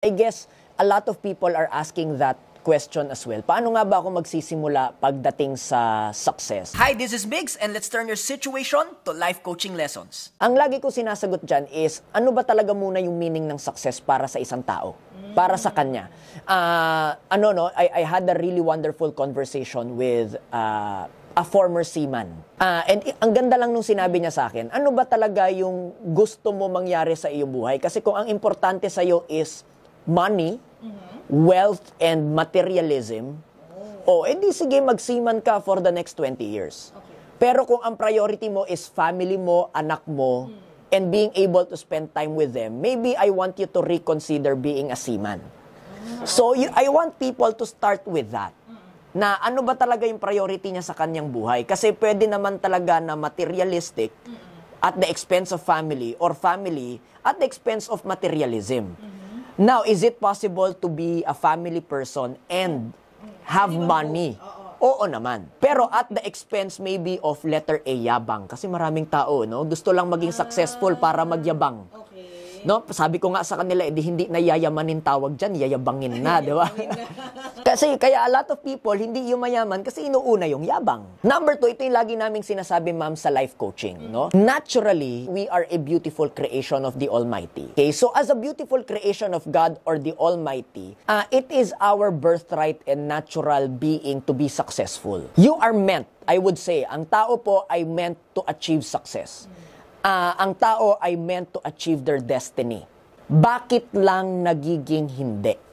I guess a lot of people are asking that question as well. Paano nga ba ako magsisimula pagdating sa success? Hi, this is Migs and let's turn your situation to life coaching lessons. Ang lagi ko sinasagot dyan is, ano ba talaga muna yung meaning ng success para sa isang tao? Para sa kanya? Uh, ano no, I, I had a really wonderful conversation with uh, a former seaman. Uh, and ang ganda lang nung sinabi niya sa akin, ano ba talaga yung gusto mo mangyari sa iyong buhay? Kasi kung ang importante sa iyo is money, mm-hmm. wealth, and materialism, oh. o edi sige magsiman ka for the next 20 years. Okay. Pero kung ang priority mo is family mo, anak mo, mm. and being able to spend time with them, maybe I want you to reconsider being a seaman. Ah. So I want people to start with that. Hmm. Na ano ba talaga yung priority niya sa kanyang buhay? Kasi pwede naman talaga na materialistic at the expense of family or family at the expense of materialism. Mm. Now, is it possible to be a family person and have money? Oo naman. Pero at the expense maybe of letter A, yabang. Kasi maraming tao, no? Gusto lang maging successful ah. para magyabang. Okay. No, sabi ko nga sa kanila, edi eh, hindi na yayamanin tawag diyan, yayabangin na, di ba? Kasi kaya a lot of people hindi yung mayaman kasi inuuna yung yabang. Number two, ito yung lagi naming sinasabi ma'am sa life coaching, no? Naturally, we are a beautiful creation of the Almighty. Okay, so as a beautiful creation of God or the Almighty, uh, it is our birthright and natural being to be successful. You are meant, I would say, ang tao po ay meant to achieve success. Uh, ang tao ay meant to achieve their destiny. Bakit lang nagiging hindi?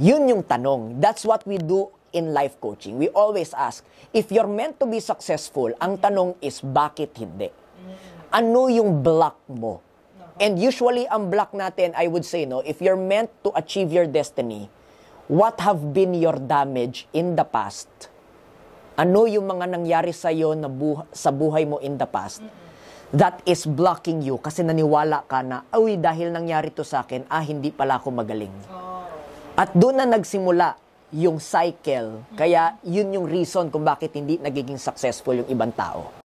Yun yung tanong. That's what we do in life coaching. We always ask, if you're meant to be successful, ang tanong is, bakit hindi? Ano yung block mo? And usually, ang block natin, I would say, no, if you're meant to achieve your destiny, what have been your damage in the past? Ano yung mga nangyari sa'yo na buha- sa buhay mo in the past? That is blocking you kasi naniwala ka na, uy, dahil nangyari to sa akin, ah, hindi pala ako magaling. Oh. At doon na nagsimula yung cycle. Kaya yun yung reason kung bakit hindi nagiging successful yung ibang tao.